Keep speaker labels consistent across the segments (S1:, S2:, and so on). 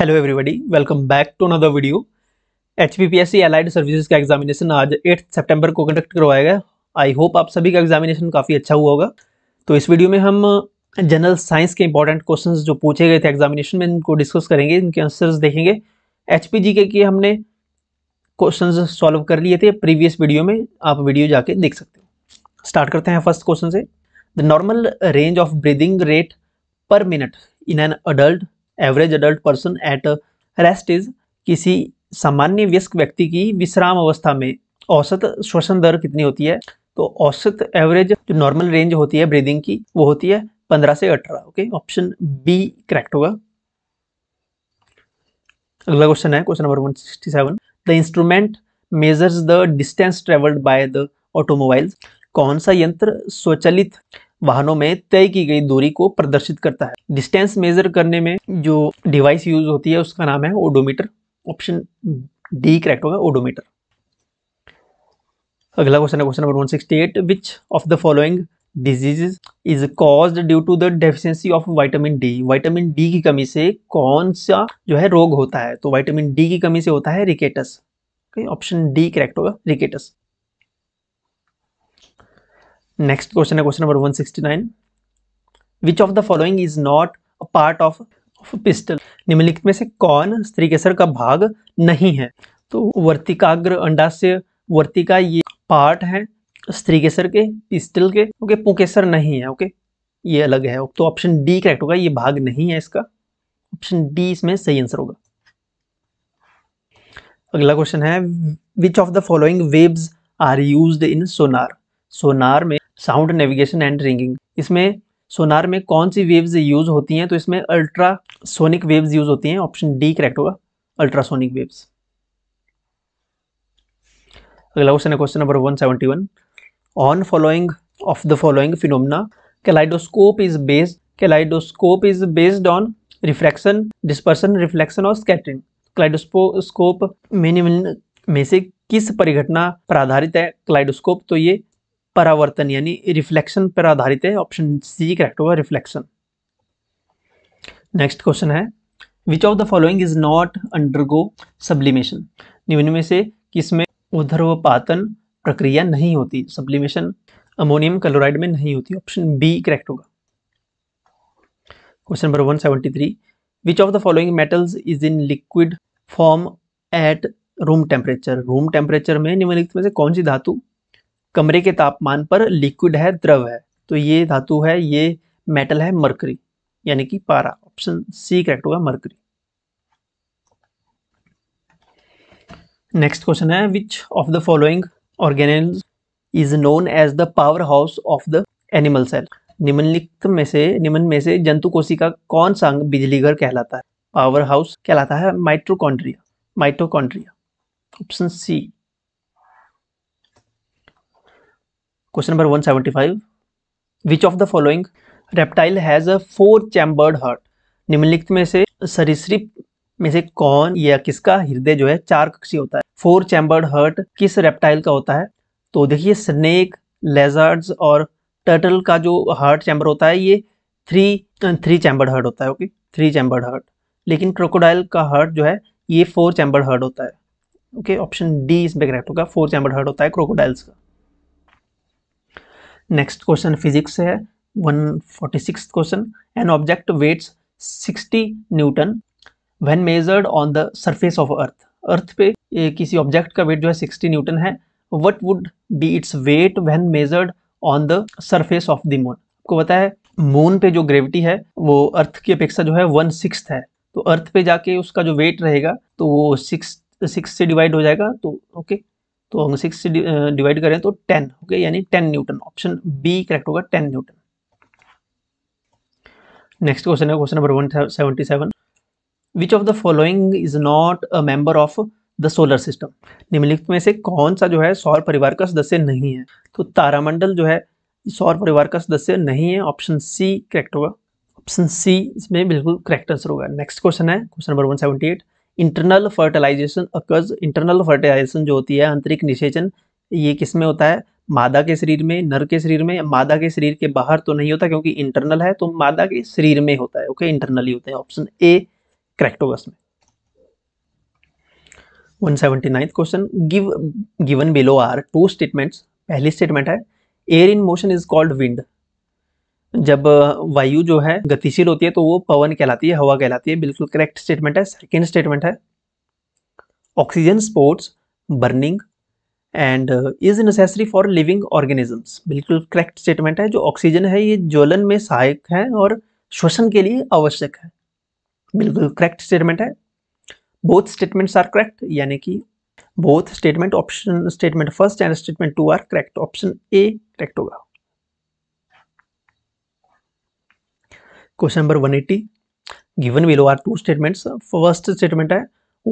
S1: Hello everybody welcome back to another video H P P S C allied services का examination आज 8 सितंबर को conduct करवाया गया I hope आप सभी का एग्जामिनेशन काफ़ी अच्छा हुआ होगा तो इस वीडियो में हम जनरल uh, साइंस के इंपॉर्टेंट क्वेश्चन जो पूछे गए थे एग्जामिनेशन में इनको डिस्कस करेंगे इनके आंसर्स देखेंगे एच पी जी के, के हमने क्वेश्चन सॉल्व कर लिए थे प्रीवियस वीडियो में आप वीडियो जाके देख सकते हो स्टार्ट करते हैं फर्स्ट क्वेश्चन से the normal range of breathing rate per minute in an adult average adult person at rest is किसी सामान्य व्यस्क व्यक्ति की विश्राम अवस्था में औसत श्वसन दर कितनी होती है तो औसत एवरेज जो नॉर्मल रेंज होती है ब्रीदिंग की वो होती है पंद्रह से अठारह ओके ऑप्शन बी करेक्ट होगा अगला क्वेश्चन है question number 167 the instrument measures the distance travelled by the automobiles कौन सा यंत्र स्वचलित वाहनों में तय की गई दूरी को प्रदर्शित करता है डिस्टेंस मेजर करने में जो डिवाइस यूज होती है उसका नाम है ओडोमीटर ऑप्शन डी करेक्ट होगा ओडोमीटर अगला क्वेश्चन है question number 168 which of the following disease is cause due to the deficiency of vitamin D vitamin D की कमी से कौन सा जो है रोग होता है तो विटामिन डी की कमी से होता है रिकेटस ऑप्शन डी करेक्ट होगा रिकेटस नेक्स्ट क्वेश्चन है question number 169 which of the following is not a part of of pistol निम्नलिखित में से कौन स्त्रीकेसर का भाग नहीं है तो वर्तिकाग्र अंडाशय वर्तिका ये पार्ट है स्त्रीकेसर के पिस्टल के ओके पुकेसर नहीं है ओके ये अलग है तो ऑप्शन डी करेक्ट होगा ये भाग नहीं है इसका ऑप्शन डी इसमें सही आंसर होगा अगला क्वेश्चन है which of the following waves are use in sonar sonar में साउंड नेविगेशन एंड रिंगिंग इसमें सोनार में कौन सी वेव्स यूज होती हैं तो इसमें अल्ट्रासोनिक वेव्स यूज होती हैं ऑप्शन डी करेक्ट होगा अल्ट्रासोनिक वेव्स अगला क्वेश्चन है question number 171 on following of the following phenomena kaleidoscope is based kaleidoscope is based on refraction dispersion reflection और स्कैटरिंग क्लाइडोस्कोप मिनिमिन में से किस परिघटना पर आधारित है क्लाइडोस्कोप तो ये परावर्तन यानी रिफ्लेक्शन पर आधारित है ऑप्शन सी करेक्ट होगा रिफ्लेक्शन नेक्स्ट क्वेश्चन है which of the following is not undergo sublimation निम्न में से किसमें उधर्वपातन प्रक्रिया नहीं होती सब्लिमेशन अमोनियम क्लोराइड में नहीं होती ऑप्शन बी करेक्ट होगा question number 173 which of the following metals is in liquid form at room temperature room temperature में निम्नलिखित में से कौन सी धातु कमरे के तापमान पर लिक्विड है द्रव है तो ये धातु है ये मेटल है मरकरी यानी कि पारा ऑप्शन सी करेक्ट होगा मरकरी नेक्स्ट क्वेश्चन है which of the following organelle is known as the power house of the animal cell निम्नलिखित में से निम्न में से जंतु कोशिका कौन सा अंग बिजली घर कहलाता है पावर हाउस कहलाता है mitochondria mitochondria option C question number 175. Which of the following reptile has a four chambered heart निम्नलिखित में से सरिसप में से कौन या किसका हृदय जो है चार कक्षी होता है फोर चैम्बर्ड हर्ट किस रेप्टाइल का होता है तो देखिए स्नेक लेजर्ड्स और टर्टल का जो हार्ट चैम्बर होता है ये थ्री थ्री चैम्बर्ड हर्ट होता है ओके थ्री चैम्बर्ड हर्ट लेकिन क्रोकोडाइल का हर्ट जो है ये फोर चैम्बर्ड हर्ट होता है ओके ऑप्शन डी इसमें करेक्ट होगा फोर चैम्बर्ड हर्ट होता है क्रोकोडाइल्स का नेक्स्ट क्वेश्चन फिजिक्स है one forty six question an object weighs sixty newton when measured on the surface of earth earth पे किसी ऑब्जेक्ट का वेट जो है सिक्सटी न्यूटन है what would be its weight when measured on the surface of the moon आपको पता है moon पे जो ग्रेविटी है वो अर्थ की अपेक्षा जो है वन सिक्स है तो अर्थ पे जाके उसका जो वेट रहेगा तो वो सिक्स सिक्स से डिवाइड हो जाएगा तो ओके तो हम सिक्स से डिवाइड करें तो टेन ओके यानी ten newton option B correct होगा टेन न्यूटन नेक्स्ट क्वेश्चन है question number one seventy seven which of the following is not a member of the solar system निम्नलिखित में से कौन सा जो है सौर परिवार का सदस्य नहीं है तो तारामंडल जो है सौर परिवार का सदस्य नहीं है ऑप्शन सी करेक्ट होगा ऑप्शन सी इसमें बिल्कुल करेक्ट आंसर होगा नेक्स्ट क्वेश्चन है question number one seventy eight internal fertilization occurs internal fertilization जो होती है आंतरिक निषेचन ये किस में होता है मादा के शरीर में नर के शरीर में मादा के शरीर के बाहर तो नहीं होता क्योंकि इंटरनल है तो मादा के शरीर में होता है ओके इंटरनली होते हैं ऑप्शन ए करेक्ट में 179th question give given below are two statements पहली स्टेटमेंट है air in motion is called wind जब वायु जो है गतिशील होती है तो वो पवन कहलाती है हवा कहलाती है बिल्कुल करेक्ट स्टेटमेंट है सेकेंड स्टेटमेंट है oxygen supports burning and is necessary for living organisms बिल्कुल करेक्ट स्टेटमेंट है जो ऑक्सीजन है ये ज्वलन में सहायक है और श्वसन के लिए आवश्यक है बिल्कुल करेक्ट स्टेटमेंट है बोथ स्टेटमेंट्स आर करेक्ट यानी कि both statement option statement first and statement two are correct option A correct होगा question number 180 given below are two statements first statement है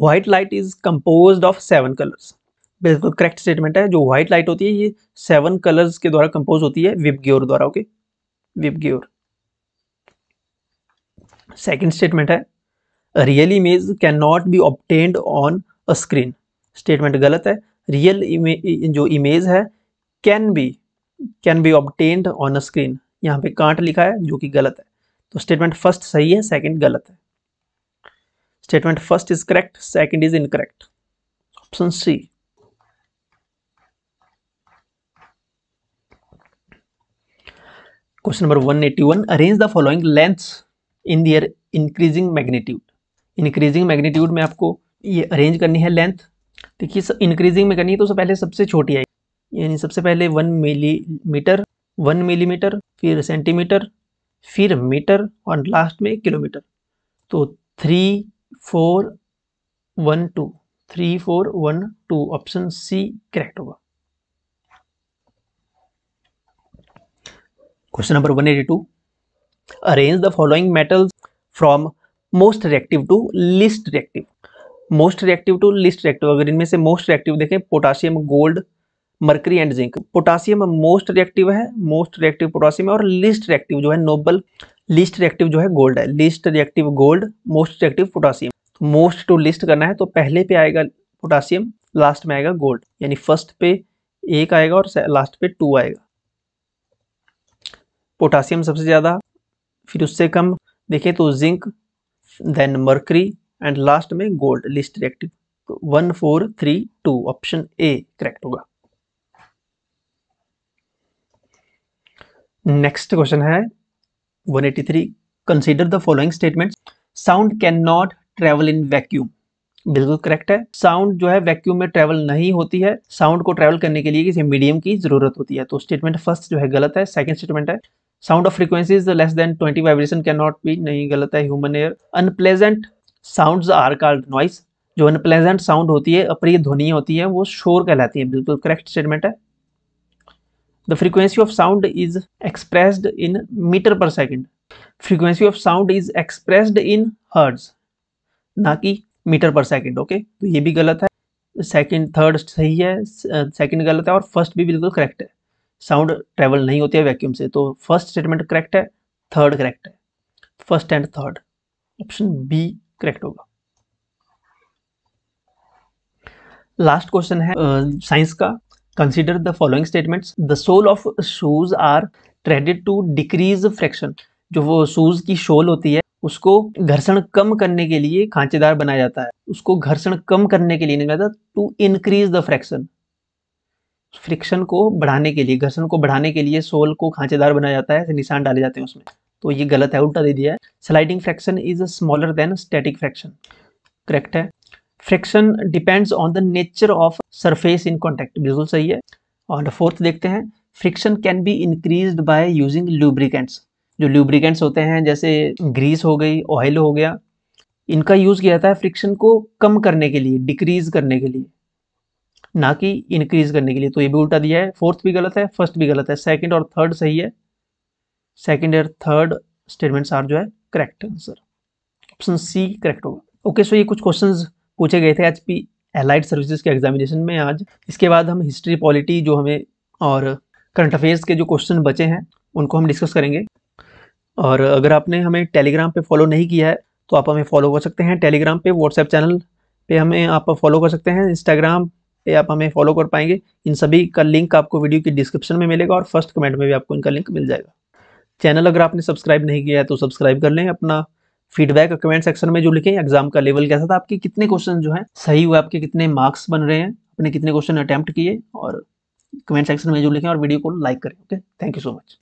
S1: white light is composed of seven colours बिल्कुल correct statement है जो white light होती है ये seven colours के द्वारा कंपोज होती है विपग्योर द्वारा ओके विपग्योर सेकेंड स्टेटमेंट है real image can not be obtained on a screen statement गलत है रियल इमेज जो इमेज है can be can be obtained on a screen यहाँ पे कांट लिखा है जो कि गलत है तो स्टेटमेंट फर्स्ट सही है सेकंड गलत है statement first is correct second is incorrect option C question number 181 arrange the following lengths in their increasing magnitude increasing magnitude में आपको ये अरेंज करनी है लेंथ देखिए सब इंक्रीजिंग में करनी है तो सब पहले सबसे छोटी आएगी यानी सबसे पहले वन मिलीमीटर वन मिलीमीटर फिर सेंटीमीटर फिर मीटर और लास्ट में किलोमीटर तो three four one two three four one two option C correct होगा question number one eighty two arrange the following metals from most reactive to least reactive most reactive to least reactive अगर इनमें से most reactive देखें potassium gold mercury and zinc potassium most reactive है most reactive potassium और least reactive जो है noble least reactive जो है गोल्ड है least reactive gold most reactive potassium most to तो लिस्ट करना है तो पहले पे आएगा पोटासियम लास्ट में आएगा गोल्ड यानी फर्स्ट पे एक आएगा और लास्ट पे टू आएगा पोटासियम सबसे ज़्यादा फिर उससे कम देखें तो zinc then mercury and last में गोल्ड लिस्ट रिएक्टिव तो one four three two option A correct होगा नेक्स्ट क्वेश्चन है 183 eighty three consider the following statement sound can not travel in vacuum बिल्कुल करेक्ट है साउंड जो है vacuum में travel नहीं होती है साउंड को ट्रेवल करने के लिए किसी मीडियम की जरूरत होती है तो स्टेटमेंट फर्स्ट जो है गलत है सेकेंड स्टेटमेंट है sound of frequencies less than twenty vibration can not be नहीं गलत है human ear unpleasant sound are called noise जो अनप्लेजेंट साउंड होती है अप्रिय ध्वनि होती है वो शोर कहलाती है बिल्कुल करेक्ट स्टेटमेंट है The frequency of sound is expressed in meter per second. Frequency of sound is expressed in hertz, ना कि मीटर पर सेकेंड ओके तो ये भी गलत है सेकेंड थर्ड सही है सेकेंड गलत है और फर्स्ट भी बिल्कुल करेक्ट है साउंड ट्रेवल नहीं होती है वैक्यूम से तो फर्स्ट स्टेटमेंट करेक्ट है थर्ड करेक्ट है first and third option B correct होगा लास्ट क्वेश्चन है साइंस uh, का Consider the following statements. The sole of shoes are traded to decrease friction. जो वो शूज की शोल होती है उसको घर्षण कम करने के लिए खांचेदार बनाया जाता है उसको घर्षण कम करने के लिए नहीं to increase the fraction friction को बढ़ाने के लिए घर्षण को बढ़ाने के लिए सोल को खांचेदार बनाया जाता है निशान डाले जाते हैं उसमें तो ये गलत है उल्टा दे दिया है sliding fraction is smaller than static fraction correct है friction depends on the nature of surface in contact बिल्कुल सही है और फोर्थ देखते हैं friction can be increase by using lubricants जो लुब्रिकेंट्स होते हैं जैसे ग्रीस हो गई ऑयल हो गया इनका यूज़ किया जाता है फ्रिक्शन को कम करने के लिए डिक्रीज करने के लिए ना कि इंक्रीज करने के लिए तो ये भी उल्टा दिया है फोर्थ भी गलत है फर्स्ट भी गलत है सेकेंड और थर्ड सही है सेकेंड और थर्ड स्टेटमेंट्स आर जो है correct answer option C correct होगा ओके सो ये कुछ क्वेश्चंस पूछे गए थे एच पी एलाइड सर्विसेज के एग्जामिनेशन में आज इसके बाद हम हिस्ट्री पॉलिटी जो हमें और करंट अफेयर्स के जो क्वेश्चन बचे हैं उनको हम डिस्कस करेंगे और अगर आपने हमें टेलीग्राम पे फॉलो नहीं किया है तो आप हमें फॉलो कर सकते हैं टेलीग्राम पे व्हाट्सएप चैनल पे हमें आप फॉलो कर सकते हैं इंस्टाग्राम पे आप हमें फॉलो कर पाएंगे इन सभी का लिंक आपको वीडियो की डिस्क्रिप्शन में मिलेगा और फर्स्ट कमेंट में भी आपको इनका लिंक मिल जाएगा चैनल अगर आपने सब्सक्राइब नहीं किया है तो सब्सक्राइब कर लें अपना फीडबैक कमेंट सेक्शन में जो लिखें एग्जाम का लेवल कैसा था आपके कितने क्वेश्चन हम्म। जो है सही हुए आपके कितने मार्क्स बन रहे हैं अपने कितने क्वेश्चन अटैम्प्ट किए और कमेंट सेक्शन में जो लिखें और वीडियो को लाइक करें okay thank you so much